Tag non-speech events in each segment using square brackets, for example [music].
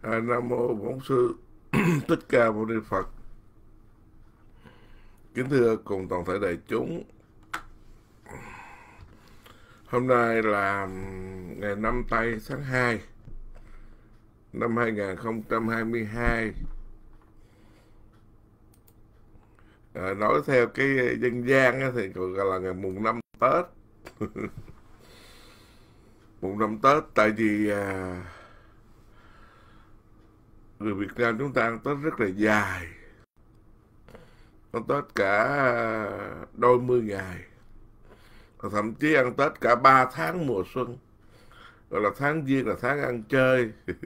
à, nam mô bổn sư [clears throat] thích ca mâu ni phật kính thưa cùng toàn thể đại chúng hôm nay là ngày năm tây tháng 2 năm 2022 à, nói theo cái dân gian thì gọi là ngày mùng năm tết [laughs] mùng năm tết tại vì à, người Việt Nam chúng ta ăn Tết rất là dài ăn Tết cả à, đôi mươi ngày thậm chí ăn Tết cả ba tháng mùa xuân gọi là tháng giêng là tháng ăn chơi [laughs]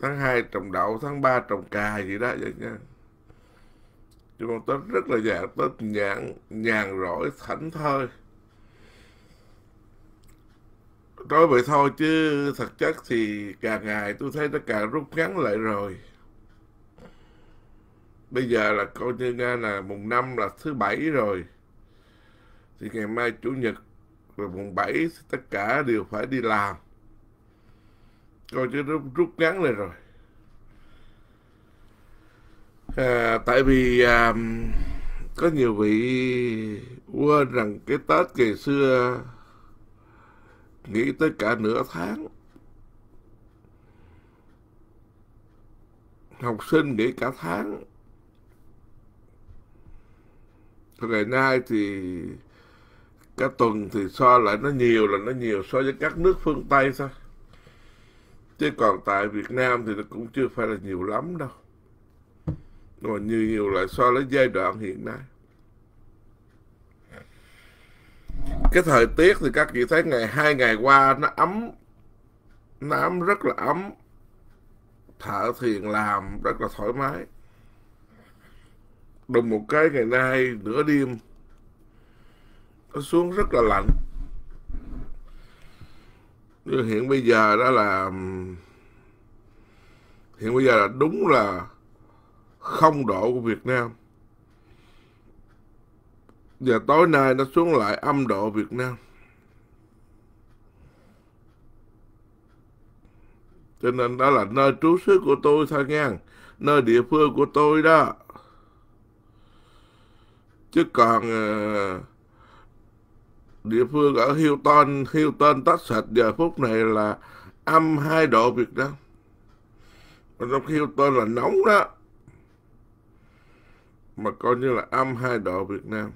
tháng hai trồng đậu tháng ba trồng cà gì đó vậy nha chứ còn Tết rất là dài Tết nhàn nhàn rỗi thảnh thơi nói vậy thôi chứ thật chất thì càng ngày tôi thấy nó càng rút ngắn lại rồi bây giờ là coi như nga là mùng năm là thứ bảy rồi thì ngày mai chủ nhật rồi mùng bảy tất cả đều phải đi làm coi chứ nó rút ngắn lại rồi à, tại vì à, có nhiều vị quên rằng cái tết ngày xưa Nghĩ tới cả nửa tháng. Học sinh nghĩ cả tháng. Còn ngày nay thì cả tuần thì so lại nó nhiều là nó nhiều so với các nước phương Tây thôi. Chứ còn tại Việt Nam thì nó cũng chưa phải là nhiều lắm đâu. Mà nhiều nhiều lại so với giai đoạn hiện nay. cái thời tiết thì các chị thấy ngày hai ngày qua nó ấm nó ấm rất là ấm thợ thuyền làm rất là thoải mái đùng một cái ngày nay nửa đêm nó xuống rất là lạnh nhưng hiện bây giờ đó là hiện bây giờ là đúng là không độ của Việt Nam và tối nay nó xuống lại âm độ Việt Nam. Cho nên đó là nơi trú xứ của tôi thôi nha. Nơi địa phương của tôi đó. Chứ còn ờ, địa phương ở Hilton, Hilton, Texas giờ phút này là âm 2 độ Việt Nam. Mà trong Hilton là nóng đó. Mà coi như là âm 2 độ Việt Nam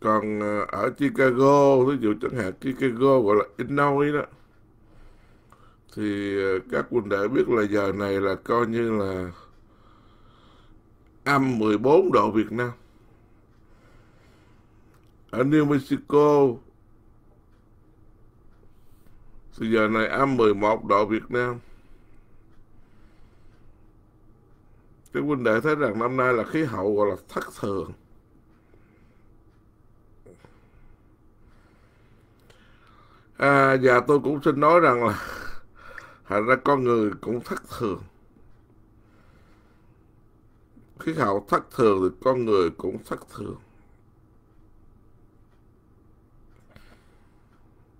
còn ờ, ở Chicago ví dụ chẳng hạn Chicago gọi là Illinois đó thì ờ, các quân đệ biết là giờ này là coi như là âm 14 độ Việt Nam ở New Mexico thì giờ này âm 11 độ Việt Nam các quân đệ thấy rằng năm nay là khí hậu gọi là thất thường à, và tôi cũng xin nói rằng là [laughs] thành ra con người cũng thất thường khí hậu thất thường thì con người cũng thất thường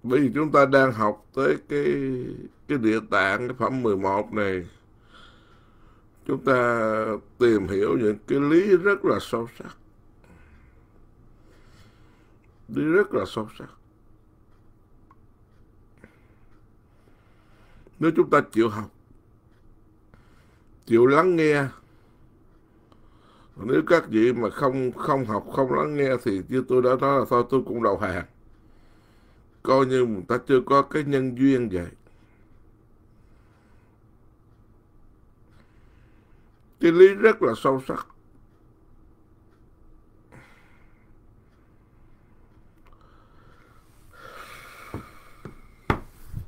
bây giờ chúng ta đang học tới cái cái địa tạng cái phẩm 11 này chúng ta tìm hiểu những cái lý rất là sâu sắc lý rất là sâu sắc Nếu chúng ta chịu học, chịu lắng nghe, nếu các vị mà không không học, không lắng nghe thì như tôi đã nói là thôi tôi cũng đầu hàng. Coi như người ta chưa có cái nhân duyên vậy. Cái lý rất là sâu sắc.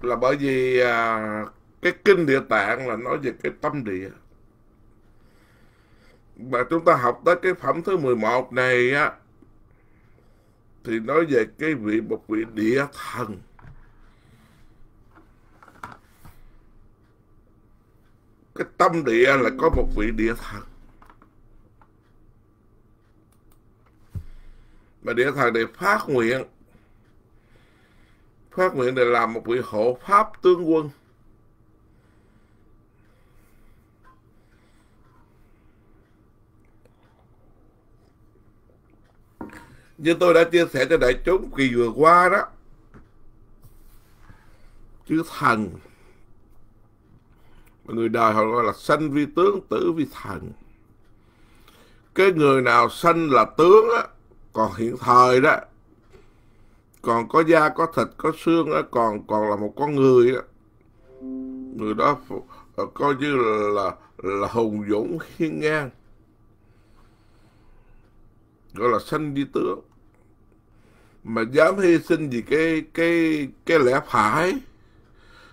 là bởi vì à, cái kinh địa tạng là nói về cái tâm địa mà chúng ta học tới cái phẩm thứ 11 này á thì nói về cái vị một vị địa thần cái tâm địa là có một vị địa thần mà địa thần này phát nguyện phát nguyện để làm một vị hộ pháp tướng quân như tôi đã chia sẻ cho đại chúng kỳ vừa qua đó chữ thần mà người đời họ gọi là sanh vi tướng tử vi thần cái người nào sanh là tướng á còn hiện thời đó còn có da có thịt có xương đó, còn còn là một con người người đó ờ, coi như là, là là hùng dũng hiên ngang gọi là sanh di tướng mà dám hy sinh vì cái cái cái lẽ phải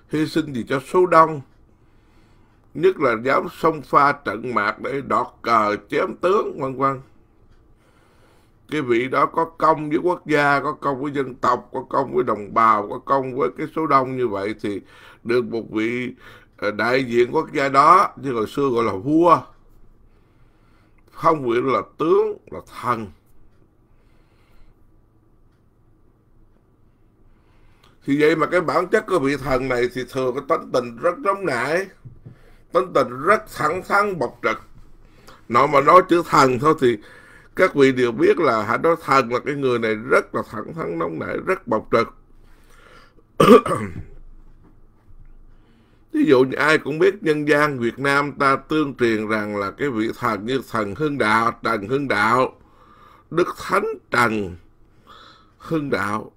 hy sinh vì cho số đông nhất là dám xông pha trận mạc để đọt cờ chém tướng vân vân cái vị đó có công với quốc gia có công với dân tộc có công với đồng bào có công với cái số đông như vậy thì được một vị ờ, đại diện quốc gia đó như hồi xưa gọi là vua không vị là tướng là thần thì vậy mà cái bản chất của vị thần này thì thường cái tính tình rất nóng nảy tính tình rất thẳng thắn bộc trực nội mà nói chữ thần thôi thì các vị đều biết là hãy nói thần là cái người này rất là thẳng thắn nóng nảy rất bộc trực ví [coughs] dụ như ai cũng biết nhân gian Việt Nam ta tương truyền rằng là cái vị thần như thần Hưng Đạo Trần Hưng Đạo Đức Thánh Trần Hưng Đạo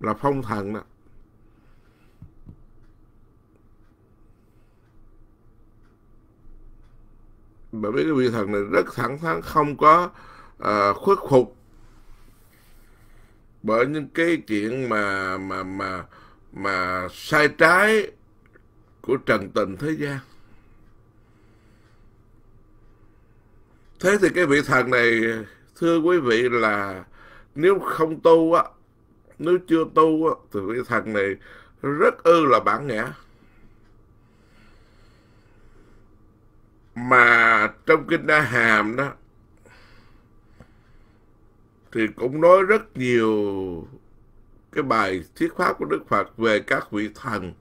là phong thần đó bởi vì cái vị thần này rất thẳng thắn không có uh, khuất phục bởi những cái chuyện mà mà mà mà sai trái của trần tình thế gian thế thì cái vị thần này thưa quý vị là nếu không tu á nếu chưa tu á thì vị thần này rất ư là bản ngã mà trong kinh đa hàm đó thì cũng nói rất nhiều cái bài thuyết pháp của đức phật về các vị thần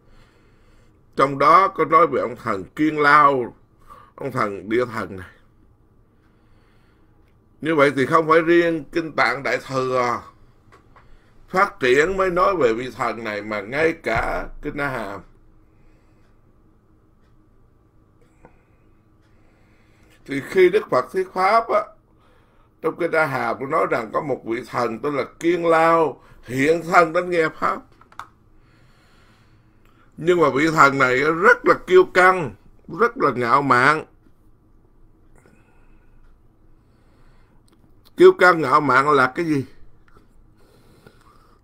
trong đó có nói về ông thần kiên lao ông thần địa thần này như vậy thì không phải riêng kinh tạng đại thừa phát triển mới nói về vị thần này mà ngay cả kinh đa hàm thì khi đức phật thuyết pháp á trong cái a hà cũng nói rằng có một vị thần tên là kiên lao hiện thân đến nghe pháp nhưng mà vị thần này rất là kiêu căng rất là ngạo mạn kiêu căng ngạo mạn là cái gì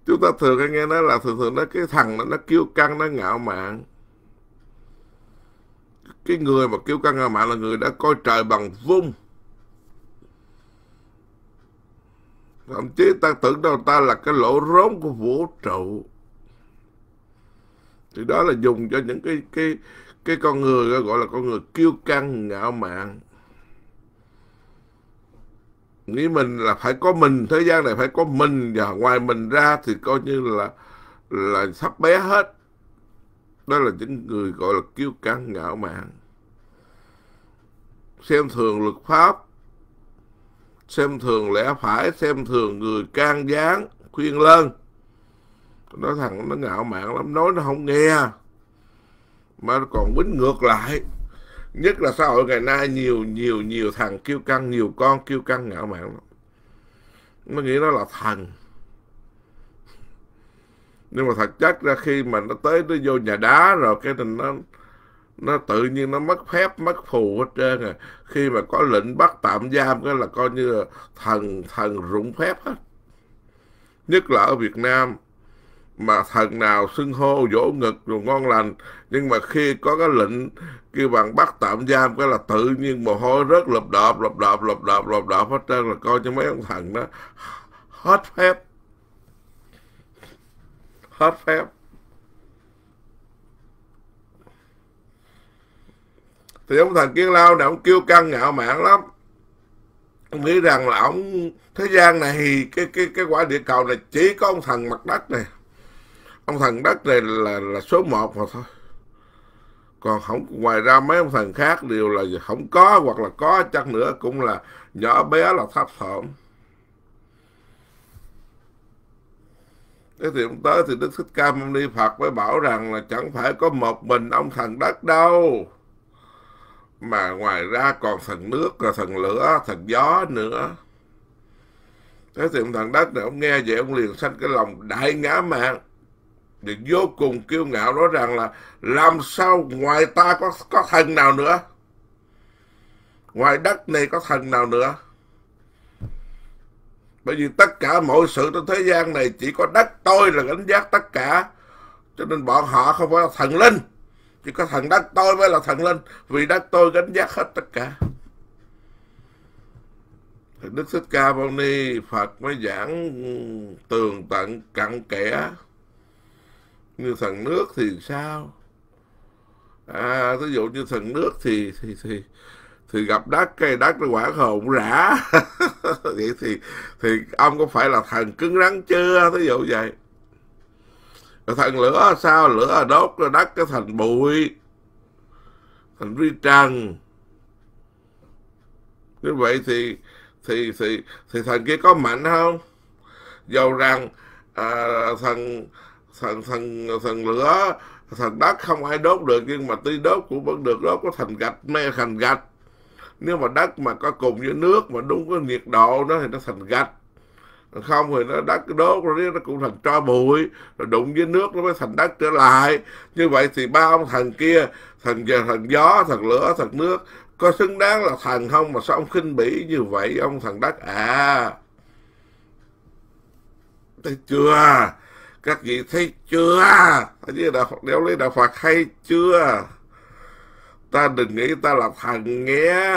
chúng ta thường hay nghe nói là thường thường nó cái thằng nó, nó kiêu căng nó ngạo mạn cái người mà kêu căng ngạo mạn là người đã coi trời bằng vung thậm chí ta tưởng đâu ta là cái lỗ rốn của vũ trụ thì đó là dùng cho những cái cái cái con người gọi là con người kiêu căng ngạo mạn nghĩ mình là phải có mình thế gian này phải có mình và ngoài mình ra thì coi như là là sắp bé hết đó là những người gọi là kiêu căng ngạo mạn xem thường luật pháp xem thường lẽ phải xem thường người can gián khuyên lên, nó thằng nó ngạo mạn lắm nói nó không nghe mà nó còn quýnh ngược lại nhất là xã hội ngày nay nhiều nhiều nhiều thằng kiêu căng nhiều con kiêu căng ngạo mạn lắm nó nghĩ nó là thằng nhưng mà thật chất ra khi mà nó tới nó vô nhà đá rồi cái tình nó nó tự nhiên nó mất phép mất phù hết trơn à khi mà có lệnh bắt tạm giam cái là coi như là thần thần rụng phép hết nhất là ở Việt Nam mà thần nào xưng hô vỗ ngực rồi ngon lành nhưng mà khi có cái lệnh kêu bằng bắt tạm giam cái là tự nhiên mồ hôi rớt lộp đọp lộp đọp lộp đọp lộp đọp hết trơn là coi cho mấy ông thần đó hết phép hết phép thì ông thần kiên lao này ông kêu căng ngạo mạn lắm ông nghĩ rằng là ông thế gian này thì cái cái cái quả địa cầu này chỉ có ông thần mặt đất này ông thần đất này là là số một mà thôi còn không ngoài ra mấy ông thần khác đều là không có hoặc là có chắc nữa cũng là nhỏ bé là thấp thỏm thế thì ông tới thì đức thích ca mâu ni phật mới bảo rằng là chẳng phải có một mình ông thần đất đâu mà ngoài ra còn thần nước rồi thần lửa thần gió nữa thế thì ông thần đất này ông nghe vậy ông liền sanh cái lòng đại ngã mạng thì vô cùng kiêu ngạo nói rằng là làm sao ngoài ta có có thần nào nữa ngoài đất này có thần nào nữa bởi vì tất cả mọi sự trên thế gian này chỉ có đất tôi là gánh giác tất cả cho nên bọn họ không phải là thần linh chỉ có thần đất tôi mới là thần linh vì đất tôi gánh giác hết tất cả thì đức thích ca mâu ni phật mới giảng tường tận cặn kẽ như thần nước thì sao à ví dụ như thần nước thì thì thì thì gặp đất cây đất nó quả hồn rã [laughs] vậy thì thì ông có phải là thần cứng rắn chưa thí dụ vậy rồi thần lửa sao lửa đốt rồi đất cái thành bụi thành vi trần như vậy thì thì thì thì thần kia có mạnh không dầu rằng à, thần thần thần thần lửa thần đất không ai đốt được nhưng mà tuy đốt cũng vẫn được đốt có thành gạch mê thành gạch nếu mà đất mà có cùng với nước mà đúng cái nhiệt độ nó thì nó thành gạch không thì nó đất đốt rồi nó cũng thành tro bụi rồi đụng với nước nó mới thành đất trở lại như vậy thì ba ông thần kia thần thần gió thần lửa thần nước có xứng đáng là thần không mà sao ông khinh bỉ như vậy ông thần đất à thấy chưa các vị thấy chưa thấy đạo Phật đeo lấy đạo Phật hay chưa ta đừng nghĩ ta là thần nghe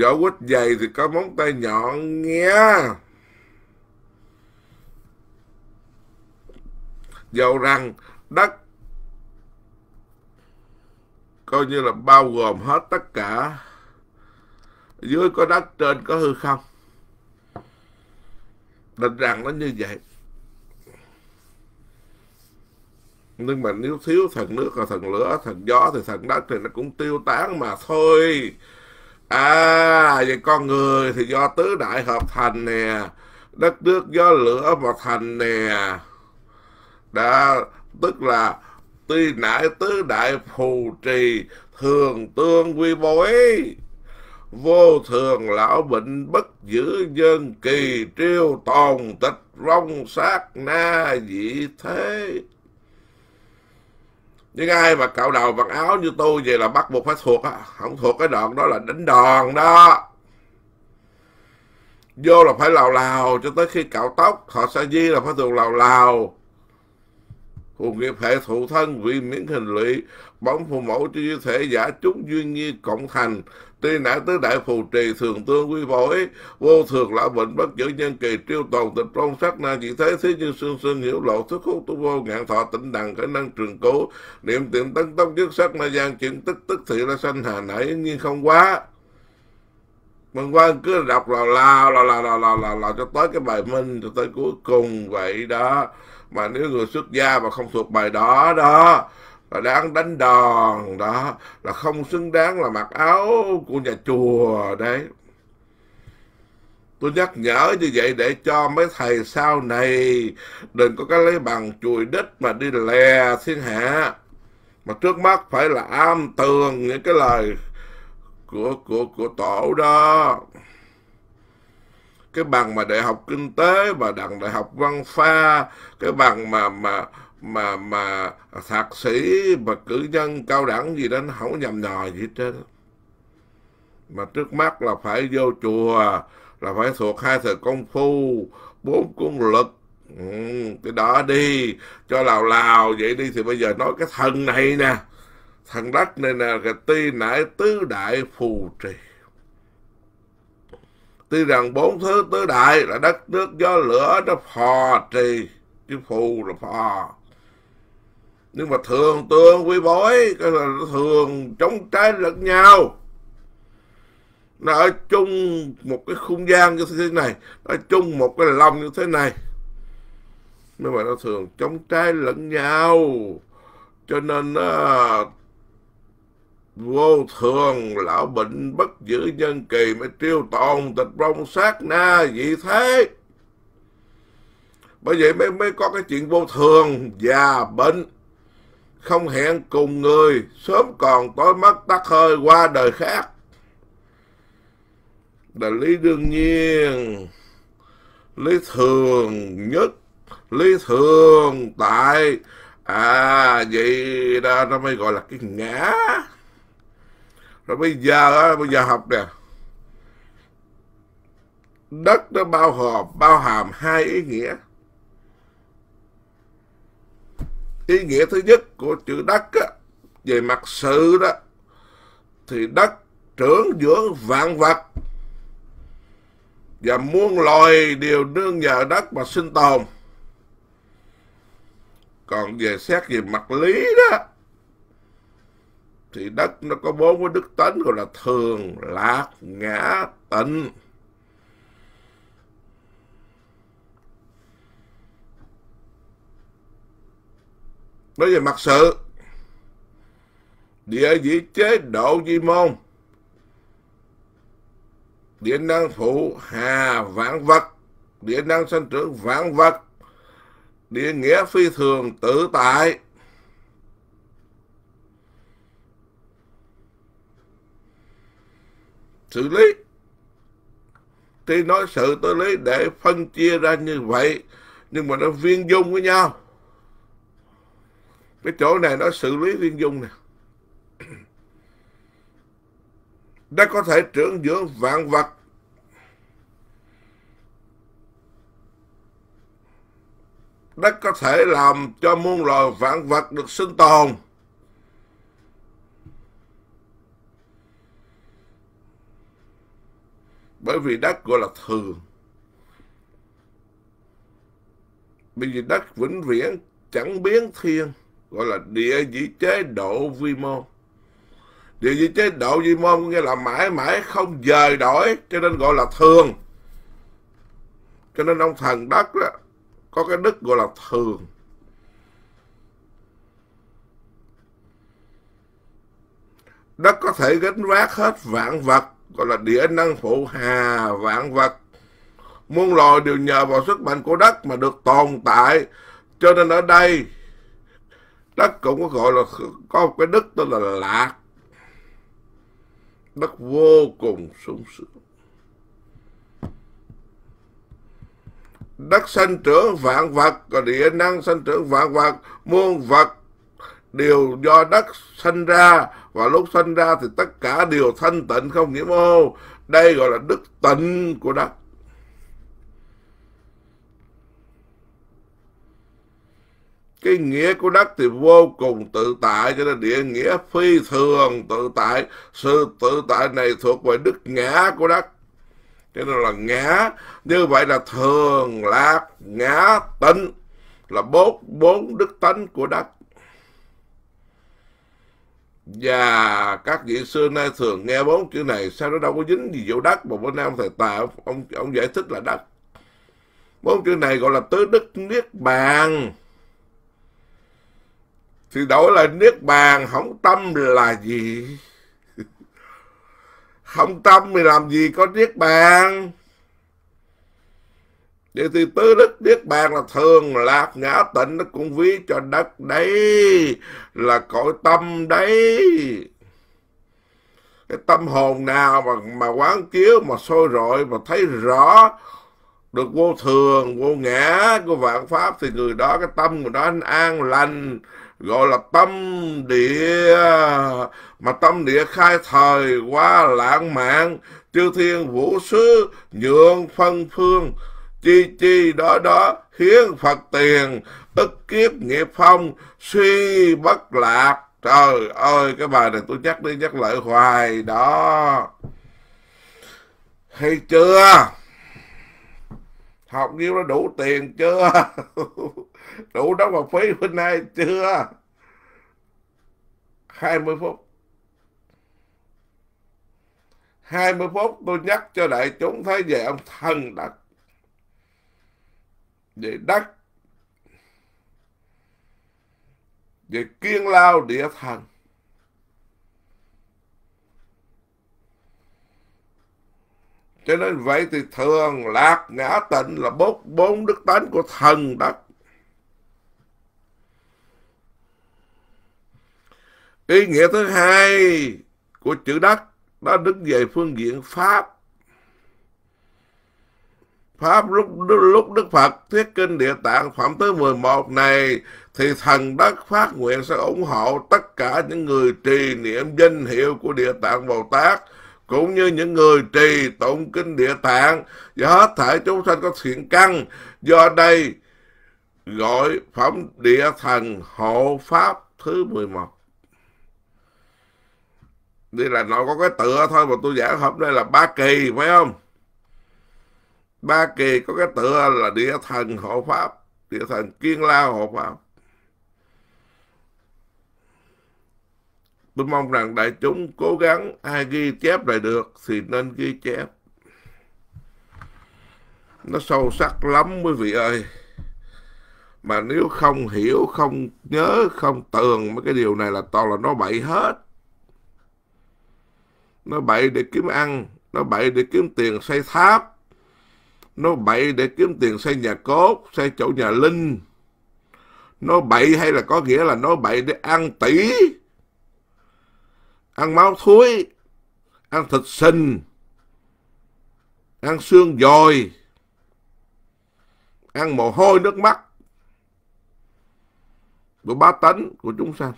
vỏ quýt dày thì có móng tay nhọn nghe dầu rằng đất coi như là bao gồm hết tất cả dưới có đất trên có hư không định rằng nó như vậy nhưng mà nếu thiếu thần nước và thần lửa thần gió thì thần đất thì nó cũng tiêu tán mà thôi à vậy con người thì do tứ đại hợp thành nè đất nước gió lửa và thành nè đã tức là tuy nại tứ đại phù trì thường tương quy bối vô thường lão bệnh bất giữ nhân kỳ triêu tồn tịch rong sát na dị thế những ai mà cạo đầu mặc áo như tôi vậy là bắt buộc phải thuộc á không thuộc cái đoạn đó là đánh đòn đó vô là phải lào lào cho tới khi cạo tóc họ sa di là phải thuộc lào lào phù nghiệp hệ thụ thân vì miễn hình lụy bóng phù mẫu cho thể giả chúng duyên nhi cộng thành tri nã tứ đại phù trì thường tương quy bối vô thường lão bệnh bất giữ nhân kỳ triêu toàn tịch trong sắc na chỉ thế thế như sương sinh hiểu lộ thức hút tu vô ngạn thọ tĩnh đằng khả năng trường cố niệm tiệm tấn tốc chức sắc na gian chuyện tức tức thị là sanh hà nãy nhiên không quá mình vâng, quan cứ đọc là là là là là là là, là cho tới cái bài minh cho tới cuối cùng vậy đó mà nếu người xuất gia mà không thuộc bài đó đó là đang đánh đòn đó là không xứng đáng là mặc áo của nhà chùa đấy tôi nhắc nhở như vậy để cho mấy thầy sau này đừng có cái lấy bằng chùi đít mà đi lè thiên hạ mà trước mắt phải là am tường những cái lời của của của tổ đó cái bằng mà đại học kinh tế và đặng đại học văn pha cái bằng mà mà mà mà thạc sĩ mà cử nhân cao đẳng gì đó nó không nhầm nhò gì hết trơn mà trước mắt là phải vô chùa là phải thuộc hai thời công phu bốn cung lực ừ, cái đó đi cho lào lào vậy đi thì bây giờ nói cái thần này nè thần đất này nè cái ti nải tứ đại phù trì tuy rằng bốn thứ tứ đại là đất nước gió lửa nó phò trì chứ phù là phò nhưng mà thường tương quý bói cái là thường chống trái lẫn nhau nó ở chung một cái khung gian như thế này ở chung một cái lòng như thế này nhưng mà nó thường chống trái lẫn nhau cho nên nó à, vô thường lão bệnh bất giữ nhân kỳ mới tiêu tồn tịch vong sát na dị thế bởi vậy mới mới có cái chuyện vô thường già bệnh không hẹn cùng người, sớm còn tối mất tắt hơi qua đời khác. Là lý đương nhiên, lý thường nhất, lý thường tại, à vậy đó nó mới gọi là cái ngã. Rồi bây giờ, bây giờ học nè. Đất nó bao hòm, bao hàm hai ý nghĩa ý nghĩa thứ nhất của chữ đất á, về mặt sự đó thì đất trưởng dưỡng vạn vật và muôn loài đều nương nhờ đất mà sinh tồn còn về xét về mặt lý đó thì đất nó có bốn cái đức tính gọi là thường lạc ngã tịnh nói về mặt sự địa vị chế độ di môn địa năng phụ hà vạn vật địa năng sinh trưởng vạn vật địa nghĩa phi thường tự tại xử lý khi nói sự tôi lý để phân chia ra như vậy nhưng mà nó viên dung với nhau cái chỗ này nó xử lý viên dung nè đã có thể trưởng dưỡng vạn vật đất có thể làm cho muôn loài vạn vật được sinh tồn bởi vì đất gọi là thường bởi vì đất vĩnh viễn chẳng biến thiên gọi là địa vị chế độ vi mô địa vị chế độ vi mô có nghĩa là mãi mãi không dời đổi cho nên gọi là thường cho nên ông thần đất đó có cái đức gọi là thường đất có thể gánh vác hết vạn vật gọi là địa năng phụ hà vạn vật muôn loài đều nhờ vào sức mạnh của đất mà được tồn tại cho nên ở đây đất cũng có gọi là có một cái đức tên là lạc đất vô cùng sung sướng đất sanh trưởng vạn vật và địa năng sanh trưởng vạn vật muôn vật đều do đất sanh ra và lúc sanh ra thì tất cả đều thanh tịnh không nhiễm ô đây gọi là đức tịnh của đất cái nghĩa của đất thì vô cùng tự tại cho nên địa nghĩa phi thường tự tại sự tự tại này thuộc về đức ngã của đất cho nên là ngã như vậy là thường lạc ngã tịnh là bốn bốn đức tánh của đất và các vị xưa nay thường nghe bốn chữ này sao nó đâu có dính gì vô đất mà bữa nay ông thầy tà ông ông giải thích là đất bốn chữ này gọi là tứ đức niết bàn thì đổi là niết bàn không tâm là gì không tâm thì làm gì có niết bàn vậy thì tứ đức niết bàn là thường lạc ngã tịnh nó cũng ví cho đất đấy là cõi tâm đấy cái tâm hồn nào mà mà quán chiếu mà sôi rọi mà thấy rõ được vô thường vô ngã của vạn pháp thì người đó cái tâm của đó anh an lành gọi là tâm địa mà tâm địa khai thời qua lãng mạn chư thiên vũ sứ nhượng phân phương chi chi đó đó hiến phật tiền ức kiếp nghiệp phong suy bất lạc trời ơi cái bài này tôi nhắc đi nhắc lại hoài đó hay chưa học nhiêu nó đủ tiền chưa [laughs] đủ đóng học phí hôm nay chưa 20 phút 20 phút tôi nhắc cho đại chúng thấy về ông thần đất về đất về kiên lao địa thần cho nên vậy thì thường lạc ngã tịnh là bốn bốn đức tánh của thần đất Ý nghĩa thứ hai của chữ đất đó đứng về phương diện Pháp. Pháp lúc, lúc Đức Phật thuyết kinh địa tạng phẩm thứ 11 này thì thần đất phát nguyện sẽ ủng hộ tất cả những người trì niệm danh hiệu của địa tạng Bồ Tát cũng như những người trì tụng kinh địa tạng và hết thể chúng sanh có thiện căn do đây gọi phẩm địa thần hộ pháp thứ 11 đi là nội có cái tựa thôi mà tôi giải hợp đây là ba kỳ phải không ba kỳ có cái tựa là địa thần hộ pháp địa thần kiên lao hộ pháp tôi mong rằng đại chúng cố gắng ai ghi chép lại được thì nên ghi chép nó sâu sắc lắm quý vị ơi mà nếu không hiểu không nhớ không tường mấy cái điều này là toàn là nó bậy hết nó bậy để kiếm ăn nó bậy để kiếm tiền xây tháp nó bậy để kiếm tiền xây nhà cốt xây chỗ nhà linh nó bậy hay là có nghĩa là nó bậy để ăn tỷ ăn máu thối ăn thịt sinh ăn xương dồi ăn mồ hôi nước mắt của ba tánh của chúng sanh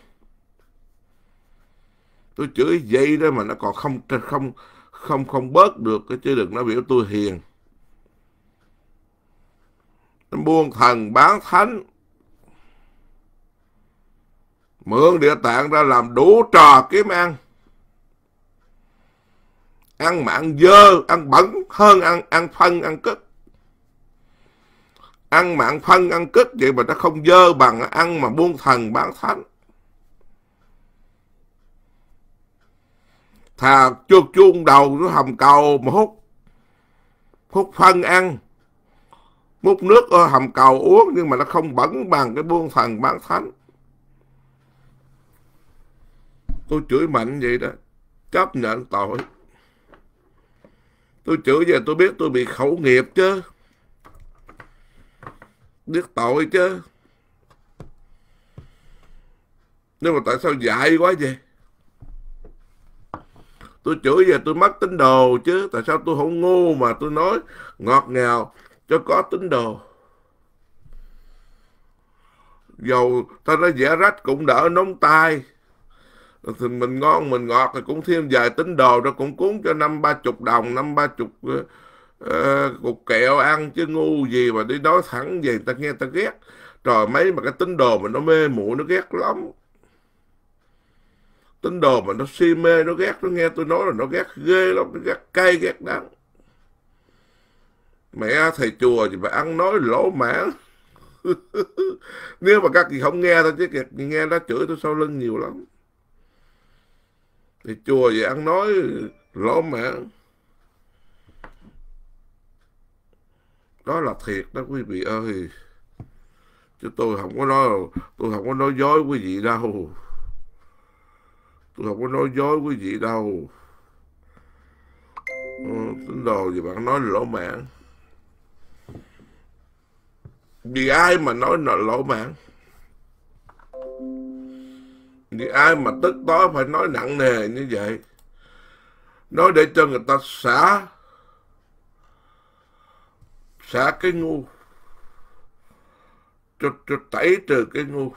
tôi chửi dây đó mà nó còn không không không không bớt được cái chứ đừng nói biểu tôi hiền nó buông thần bán thánh mượn địa tạng ra làm đủ trò kiếm ăn ăn mà dơ ăn bẩn hơn ăn ăn phân ăn cất ăn mà phân ăn cất vậy mà nó không dơ bằng ăn mà buông thần bán thánh thà chuột chuông đầu nó hầm cầu mà hút hút phân ăn múc nước ở hầm cầu uống nhưng mà nó không bẩn bằng cái buôn thần bán thánh tôi chửi mạnh vậy đó chấp nhận tội tôi chửi về tôi biết tôi bị khẩu nghiệp chứ biết tội chứ nhưng mà tại sao dạy quá vậy tôi chửi về tôi mất tín đồ chứ tại sao tôi không ngu mà tôi nói ngọt ngào cho có tín đồ dầu ta nói vẽ rách cũng đỡ nóng tay thì mình ngon mình ngọt thì cũng thêm vài tín đồ đó cũng cuốn cho năm ba chục đồng năm ba chục ờ, ờ, cục kẹo ăn chứ ngu gì mà đi nói thẳng về người ta nghe người ta ghét trời mấy mà cái tín đồ mà nó mê muội nó ghét lắm tín đồ mà nó si mê nó ghét nó nghe tôi nói là nó ghét ghê lắm nó ghét cay ghét đắng mẹ thầy chùa thì phải ăn nói lỗ mãn [laughs] nếu mà các chị không nghe thôi chứ các chị nghe nó chửi tôi sau lưng nhiều lắm thầy chùa vậy ăn nói lỗ mãn đó là thiệt đó quý vị ơi chứ tôi không có nói tôi không có nói dối quý vị đâu tôi không có nói dối quý vị đâu ừ, tín đồ gì bạn nói lỗ mạng vì ai mà nói là lỗ mạng vì ai mà tức tối phải nói nặng nề như vậy nói để cho người ta xả xả cái ngu cho, cho tẩy trừ cái ngu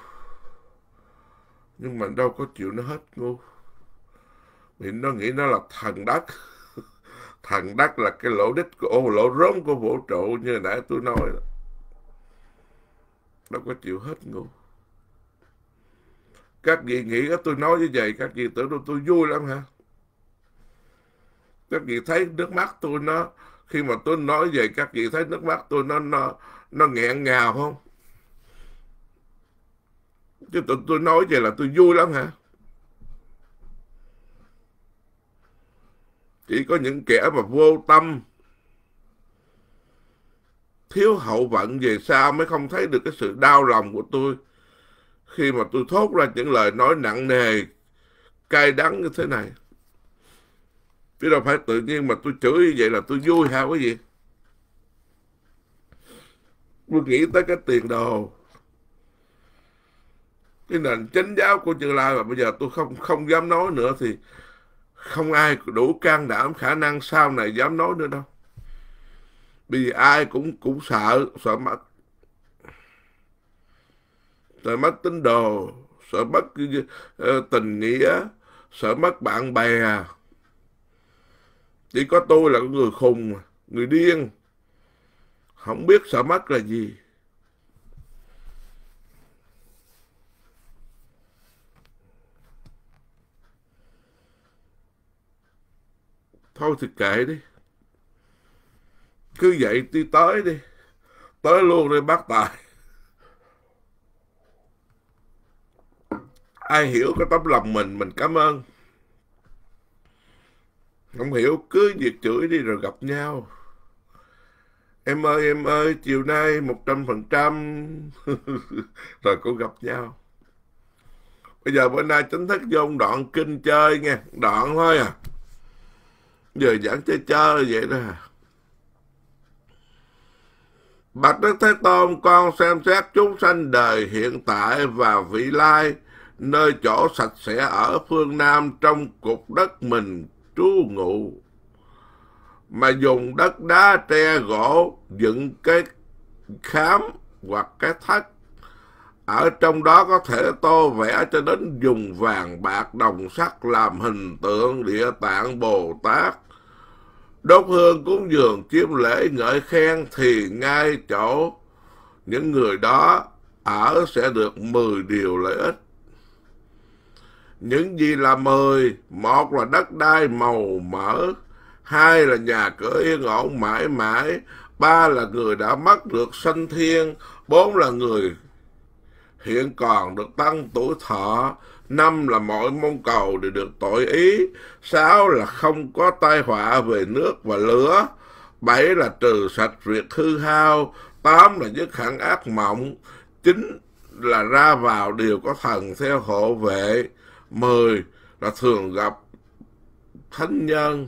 nhưng mà đâu có chịu nó hết ngu thì nó nghĩ nó là thần đất thần đất là cái lỗ đích của ô lỗ rốn của vũ trụ như nãy tôi nói đó. đâu có chịu hết ngu các vị nghĩ các tôi nói như vậy các vị tưởng tôi, tôi vui lắm hả các vị thấy nước mắt tôi nó khi mà tôi nói vậy các vị thấy nước mắt tôi nó nó nó nghẹn ngào không chứ tụi tôi nói vậy là tôi vui lắm hả chỉ có những kẻ mà vô tâm thiếu hậu vận về sau mới không thấy được cái sự đau lòng của tôi khi mà tôi thốt ra những lời nói nặng nề cay đắng như thế này chứ đâu phải tự nhiên mà tôi chửi như vậy là tôi vui hả quý vị tôi nghĩ tới cái tiền đồ cái nền chánh giáo của chư lai mà bây giờ tôi không không dám nói nữa thì không ai đủ can đảm khả năng sau này dám nói nữa đâu vì ai cũng cũng sợ sợ mất sợ mất tín đồ sợ mất ờ, tình nghĩa sợ mất bạn bè chỉ có tôi là người khùng người điên không biết sợ mất là gì thôi thì kệ đi cứ vậy đi tới đi tới luôn đi bác tài ai hiểu cái tấm lòng mình mình cảm ơn không hiểu cứ việc chửi đi rồi gặp nhau em ơi em ơi chiều nay một trăm phần trăm [laughs] rồi cũng gặp nhau bây giờ bữa nay chính thức vô đoạn kinh chơi nghe đoạn thôi à giờ dẫn chơi chơi là vậy đó Bạch Đức Thế Tôn con xem xét chúng sanh đời hiện tại và vị lai nơi chỗ sạch sẽ ở phương Nam trong cục đất mình trú ngụ mà dùng đất đá tre gỗ dựng cái khám hoặc cái thất ở trong đó có thể tô vẽ cho đến dùng vàng bạc đồng sắt làm hình tượng địa tạng Bồ Tát đốt hương cúng dường chiêm lễ ngợi khen thì ngay chỗ những người đó ở sẽ được 10 điều lợi ích. Những gì là 10, một là đất đai màu mỡ, hai là nhà cửa yên ổn mãi mãi, ba là người đã mất được sanh thiên, bốn là người hiện còn được tăng tuổi thọ năm là mọi môn cầu đều được tội ý sáu là không có tai họa về nước và lửa bảy là trừ sạch việc hư hao tám là dứt hẳn ác mộng chín là ra vào đều có thần theo hộ vệ mười là thường gặp thánh nhân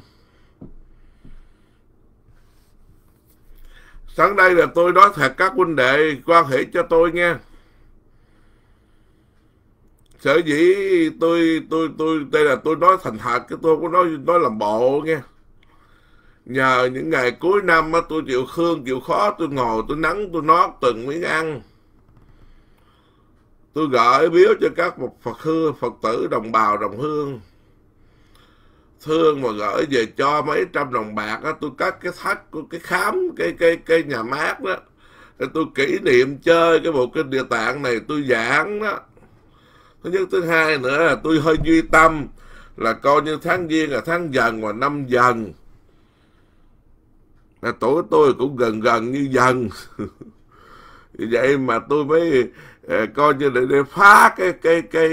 sáng đây là tôi nói thật các huynh đệ quan hệ cho tôi nghe sở dĩ tôi tôi tôi đây là tôi nói thành thật cái tôi cũng nói nói làm bộ nghe nhờ những ngày cuối năm á tôi chịu khương chịu khó tôi ngồi tôi nắng tôi nót từng miếng ăn tôi gửi biếu cho các một phật hương phật tử đồng bào đồng hương thương mà gửi về cho mấy trăm đồng bạc á tôi cắt cái thắt của cái khám cái cái cái nhà mát đó tôi kỷ niệm chơi cái bộ kinh địa tạng này tôi giảng đó thứ nhất thứ hai nữa là tôi hơi duy tâm là coi như tháng giêng là tháng dần và năm dần là tuổi tôi cũng gần gần như dần [laughs] vậy mà tôi mới ờ, coi như để, để phá cái cái cái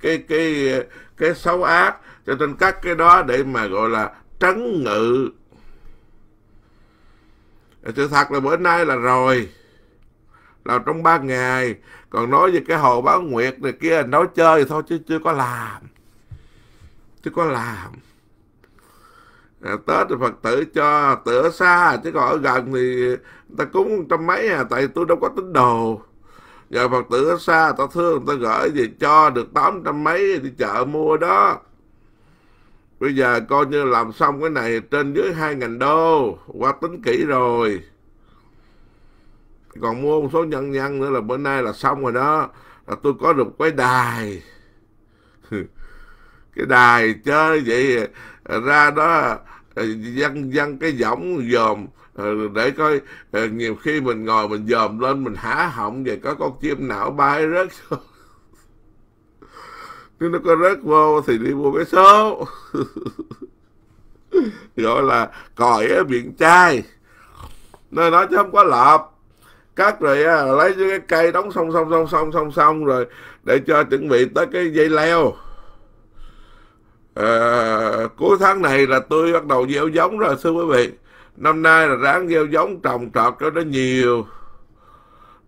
cái cái cái xấu ác cho nên cắt cái đó để mà gọi là trấn ngự ờ, sự thật là bữa nay là rồi làm trong ba ngày còn nói về cái hồ báo nguyệt này kia nói chơi thôi chứ chưa có làm chứ có làm à, tết thì phật tử cho tựa xa chứ còn ở gần thì người ta cúng trăm mấy à tại tôi đâu có tín đồ giờ phật tử ở xa ta thương ta gửi về cho được tám trăm mấy đi chợ mua đó bây giờ coi như làm xong cái này trên dưới hai ngàn đô qua tính kỹ rồi còn mua một số nhân dân nữa là bữa nay là xong rồi đó là tôi có được cái đài [laughs] cái đài chơi vậy ra đó ờ, dân dân cái giọng dòm ờ, để coi ờ, nhiều khi mình ngồi mình dòm lên mình há họng vậy có con chim nào bay rớt [laughs] nếu nó có rớt vô thì đi mua cái số [laughs] gọi là còi ở biển chai nơi nó chứ không có lợp cất rồi á, lấy cái, cái cây đóng xong xong xong xong xong xong rồi để cho chuẩn bị tới cái dây leo à, cuối tháng này là tôi bắt đầu gieo giống rồi thưa quý vị năm nay là ráng gieo giống trồng trọt cho nó nhiều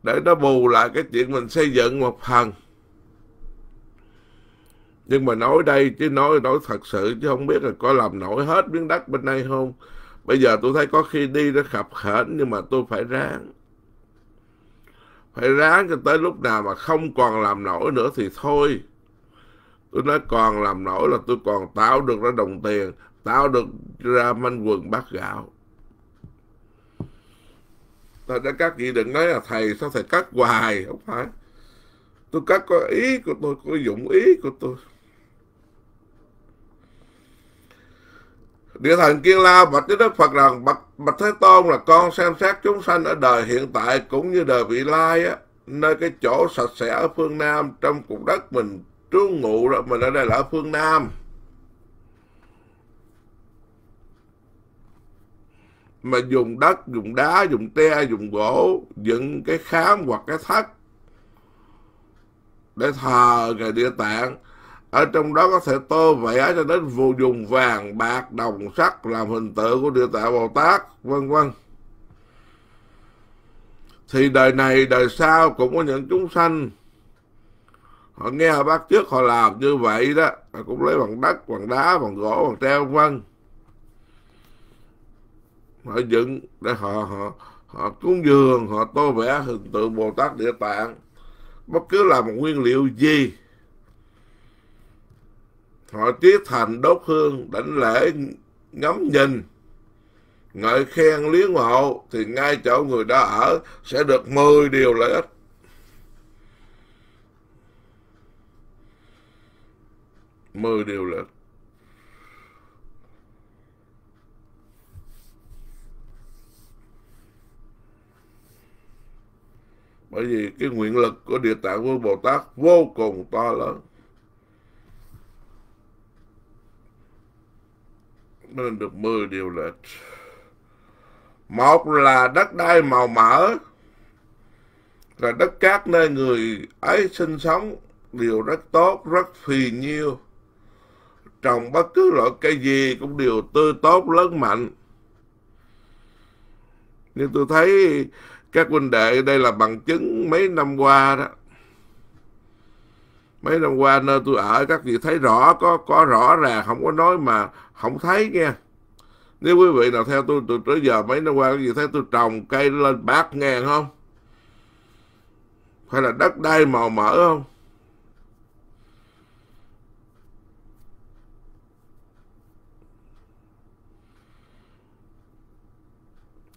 để nó bù lại cái chuyện mình xây dựng một phần nhưng mà nói đây chứ nói nói thật sự chứ không biết là có làm nổi hết miếng đất bên đây không bây giờ tôi thấy có khi đi nó khập khển nhưng mà tôi phải ráng phải ráng cho tới lúc nào mà không còn làm nổi nữa thì thôi tôi nói còn làm nổi là tôi còn tạo được ra đồng tiền tạo được ra manh quần bát gạo Thật ra các vị đừng nói là thầy sao thầy cắt hoài Không phải Tôi cắt có ý của tôi Có dụng ý của tôi Địa thần Kiên La bạch Đức Đức Phật rằng bạch, bạch Thế Tôn là con xem xét chúng sanh ở đời hiện tại cũng như đời vị lai á, nơi cái chỗ sạch sẽ ở phương Nam trong cục đất mình trú ngụ rồi mình ở đây là ở phương Nam. Mà dùng đất, dùng đá, dùng tre, dùng gỗ, dựng cái khám hoặc cái thất để thờ ngài địa tạng ở trong đó có thể tô vẽ cho đến vụ dùng vàng bạc đồng sắt làm hình tượng của địa tạng bồ tát vân vân thì đời này đời sau cũng có những chúng sanh họ nghe họ bắt trước họ làm như vậy đó họ cũng lấy bằng đất bằng đá bằng gỗ bằng treo vân họ dựng để họ họ họ cúng dường họ tô vẽ hình tượng bồ tát địa tạng bất cứ là một nguyên liệu gì Thọ tiết thành đốt hương đảnh lễ ngắm nhìn ngợi khen liếng hộ thì ngay chỗ người đó ở sẽ được 10 điều lợi ích. mười điều lợi ích. Bởi vì cái nguyện lực của Địa Tạng Vương Bồ Tát vô cùng to lớn. nên được 10 điều lệch một là đất đai màu mỡ là đất cát nơi người ấy sinh sống điều rất tốt rất phì nhiêu trồng bất cứ loại cây gì cũng đều tươi tốt lớn mạnh nhưng tôi thấy các huynh đệ đây là bằng chứng mấy năm qua đó mấy năm qua nơi tôi ở các vị thấy rõ có có rõ ràng không có nói mà không thấy nghe nếu quý vị nào theo tôi từ tới giờ mấy năm qua các vị thấy tôi trồng cây lên bát ngàn không hay là đất đai màu mỡ không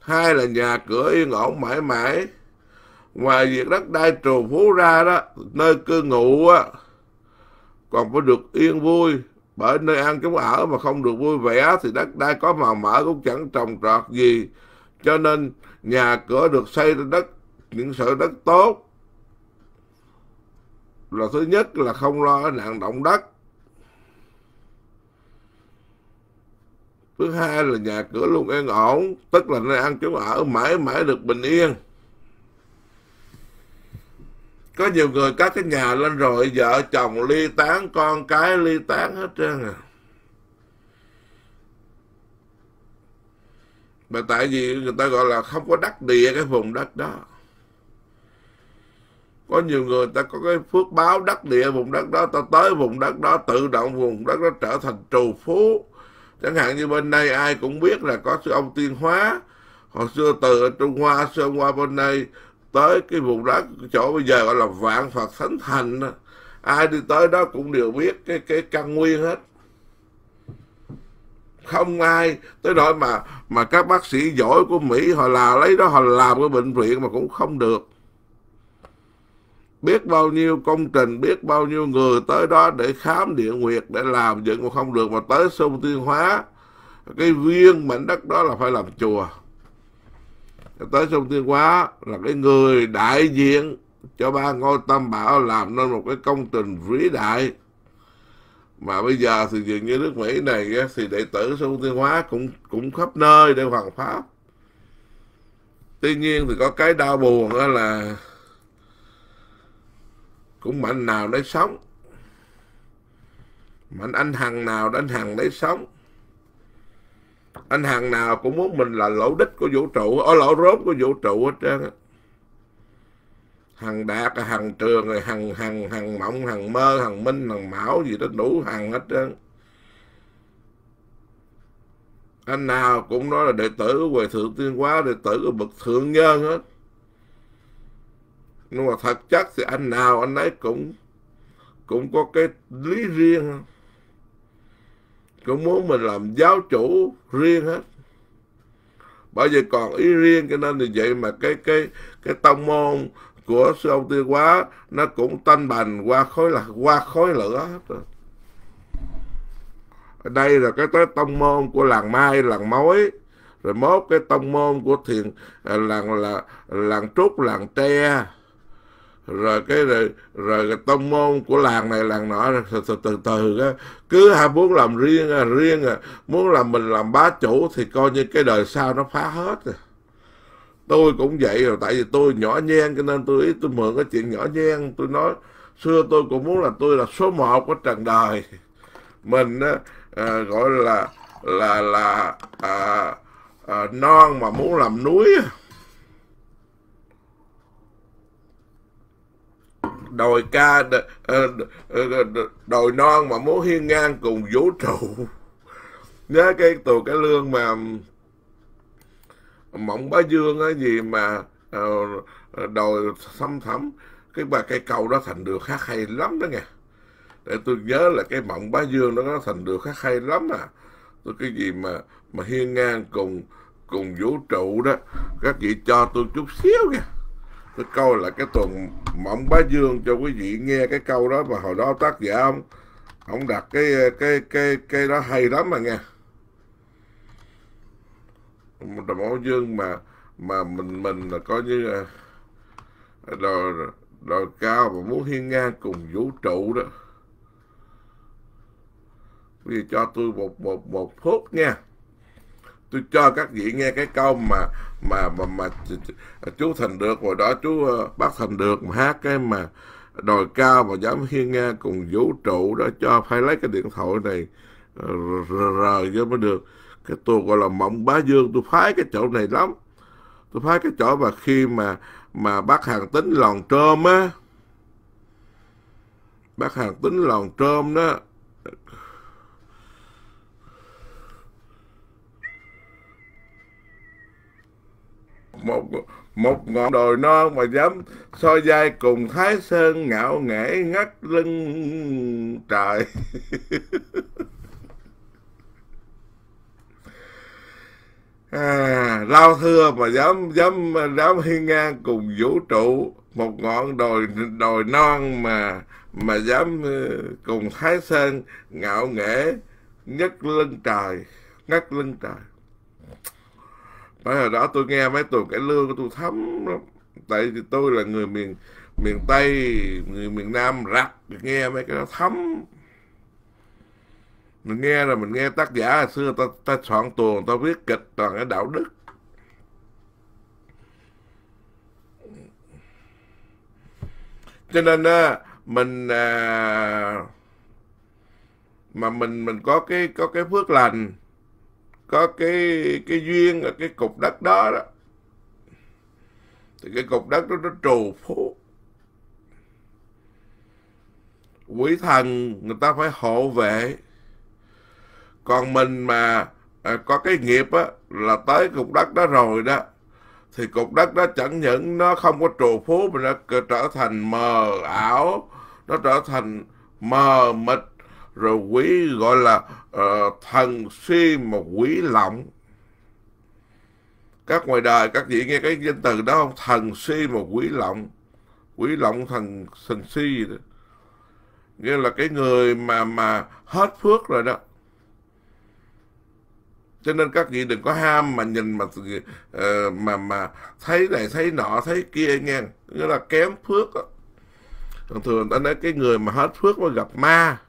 hai là nhà cửa yên ổn mãi mãi ngoài việc đất đai trù phú ra đó nơi cư ngụ á còn phải được yên vui bởi nơi ăn chúng ở mà không được vui vẻ thì đất đai có màu mỡ cũng chẳng trồng trọt gì cho nên nhà cửa được xây trên đất những sự đất tốt là thứ nhất là không lo nạn động đất thứ hai là nhà cửa luôn yên ổn tức là nơi ăn chúng ở mãi mãi được bình yên có nhiều người có cái nhà lên rồi vợ chồng ly tán con cái ly tán hết trơn à mà tại vì người ta gọi là không có đắc địa cái vùng đất đó có nhiều người ta có cái phước báo đắc địa vùng đất đó ta tới vùng đất đó tự động vùng đất đó trở thành trù phú chẳng hạn như bên đây ai cũng biết là có sư ông tiên hóa hồi xưa từ ở trung hoa xưa qua bên đây tới cái vùng đất chỗ bây giờ gọi là vạn phật thánh thành ai đi tới đó cũng đều biết cái cái căn nguyên hết không ai tới nỗi mà mà các bác sĩ giỏi của Mỹ họ là lấy đó họ làm cái bệnh viện mà cũng không được biết bao nhiêu công trình biết bao nhiêu người tới đó để khám địa nguyệt để làm dựng mà không được mà tới sông Tuyên Hóa cái viên mảnh đất đó là phải làm chùa tới sông Thiên Hóa là cái người đại diện cho ba ngôi tam bảo làm nên một cái công trình vĩ đại mà bây giờ thì dường như nước Mỹ này thì đệ tử sông Thiên Hóa cũng cũng khắp nơi để hoàn pháp tuy nhiên thì có cái đau buồn đó là cũng mạnh nào lấy sống mạnh anh hằng nào đánh hằng lấy sống anh hàng nào cũng muốn mình là lỗ đích của vũ trụ ở lỗ rốt của vũ trụ hết trơn hằng đạt hằng trường rồi hằng hằng hằng mộng hằng mơ hằng minh hằng mão gì đó đủ hằng hết trơn anh nào cũng nói là đệ tử của huệ thượng tiên quá đệ tử của bậc thượng nhân hết nhưng mà thật chất thì anh nào anh ấy cũng cũng có cái lý riêng cũng muốn mình làm giáo chủ riêng hết bởi vì còn ý riêng cho nên thì vậy mà cái cái cái tông môn của sư ông tiêu quá nó cũng tanh bành qua khối là qua khối lửa hết rồi đây là cái tới tông môn của làng mai làng mối rồi mốt cái tông môn của thiền à, làng là làng trúc làng tre rồi cái rồi, rồi cái tông môn của làng này làng nọ từ từ từ, từ cứ hai muốn làm riêng riêng muốn làm mình làm bá chủ thì coi như cái đời sau nó phá hết rồi tôi cũng vậy rồi tại vì tôi nhỏ nhen cho nên tôi ý tôi mượn cái chuyện nhỏ nhen tôi nói xưa tôi cũng muốn là tôi là số một của trần đời mình à, gọi là là là à, à, non mà muốn làm núi đồi ca đồi ờ, ờ, non mà muốn hiên ngang cùng vũ trụ [laughs] nhớ cái tù cái lương mà mộng bá dương á gì mà ờ, đồi xâm thẳm cái bà cây cầu đó thành được khác hay lắm đó nghe để tôi nhớ là cái mộng bá dương đó nó thành được khác hay lắm à tôi cái gì mà mà hiên ngang cùng cùng vũ trụ đó các vị cho tôi chút xíu nha cái câu là cái tuần mộng bá dương cho quý vị nghe cái câu đó mà hồi đó tác giả ông ông đặt cái cái cái cái đó hay lắm mà nghe một đồng báo dương mà mà mình mình là coi như đòi đòi cao và muốn hiên ngang cùng vũ trụ đó vì cho tôi một một một phút nha tôi cho các vị nghe cái câu mà mà mà mà chú thành được hồi đó chú ờ, bác thành được mà hát cái mà đòi cao mà dám hiên nga cùng vũ trụ đó cho phải lấy cái điện thoại này ờ, rời cho mới được cái tôi gọi là mộng bá dương tôi phái cái chỗ này lắm tôi phái cái chỗ mà khi mà mà bác hàng tính lòn trơm á bác hàng tính lòn trơm đó một một ngọn đồi non mà dám so vai cùng thái sơn ngạo nghễ ngắt lưng trời [laughs] à, lao thưa mà dám dám dám hiên ngang cùng vũ trụ một ngọn đồi đồi non mà mà dám ờ, cùng thái sơn ngạo nghễ nhất lưng trời ngắt lưng trời Tại hồi đó tôi nghe mấy tuồng cái lương của tôi thấm lắm. Tại vì tôi là người miền miền Tây, người miền Nam rặt nghe mấy cái đó thấm. Mình nghe là mình nghe tác giả hồi xưa ta, ta soạn tuồng, ta viết kịch toàn cái đạo đức. Cho nên mình à, mà mình mình có cái có cái phước lành có cái cái duyên ở cái cục đất đó đó thì cái cục đất đó nó trù phú quỷ thần người ta phải hộ vệ còn mình mà à, có cái nghiệp á là tới cục đất đó rồi đó thì cục đất đó chẳng những nó không có trù phú mà nó trở thành mờ ảo nó trở thành mờ mịt rồi quý gọi là uh, thần si một quý lọng các ngoài đời các vị nghe cái danh từ đó không thần si một quý lọng quý lộng thần thần si gì đó nghĩa là cái người mà mà hết phước rồi đó cho nên các vị đừng có ham mà nhìn mà uh, mà mà thấy này thấy nọ thấy kia nghe nghĩa là kém phước đó. thường thường ta nói cái người mà hết phước mới gặp ma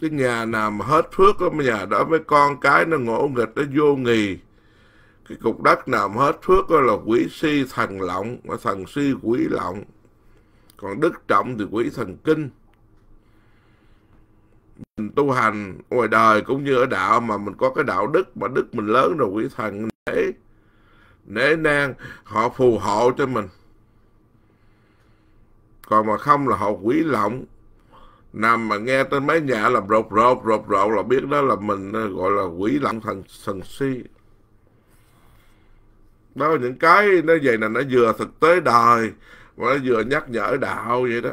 cái nhà nằm hết phước đó, nhà đó với con cái nó ngỗ nghịch nó vô nghì cái cục đất nằm hết phước đó là quỷ si thần lọng mà thần si quỷ lọng còn đức trọng thì quỷ thần kinh mình tu hành ngoài đời cũng như ở đạo mà mình có cái đạo đức mà đức mình lớn rồi quỷ thần nể nể nang họ phù hộ cho mình còn mà không là họ quỷ lộng nằm mà nghe tên mái nhà là rột rột rột rột là biết đó là mình ờ, gọi là quỷ lặng thần thần si đó là những cái nó vậy là nó vừa thực tế đời mà nó vừa nhắc nhở đạo vậy đó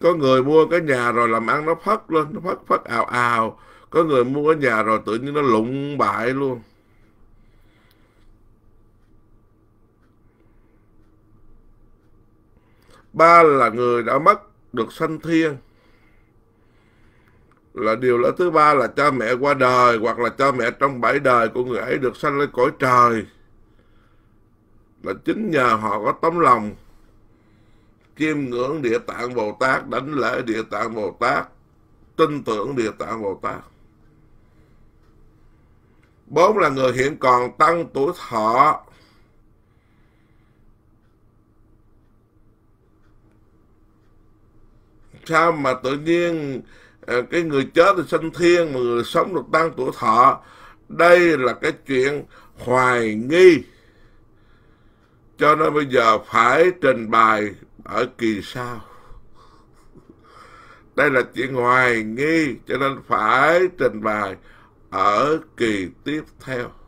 có người mua cái nhà rồi làm ăn nó phất lên nó phất phất ào ào có người mua cái nhà rồi tự nhiên nó lụng bại luôn ba là người đã mất được sanh thiên là điều lẽ thứ ba là cha mẹ qua đời hoặc là cha mẹ trong bảy đời của người ấy được sanh lên cõi trời là chính nhờ họ có tấm lòng chiêm ngưỡng địa tạng bồ tát đánh lễ địa tạng bồ tát tin tưởng địa tạng bồ tát bốn là người hiện còn tăng tuổi thọ sao mà tự nhiên ờ, cái người chết là sinh thiên mà người sống được tăng tuổi thọ đây là cái chuyện hoài nghi cho nên bây giờ phải trình bày ở kỳ sau đây là chuyện hoài nghi cho nên phải trình bày ở kỳ tiếp theo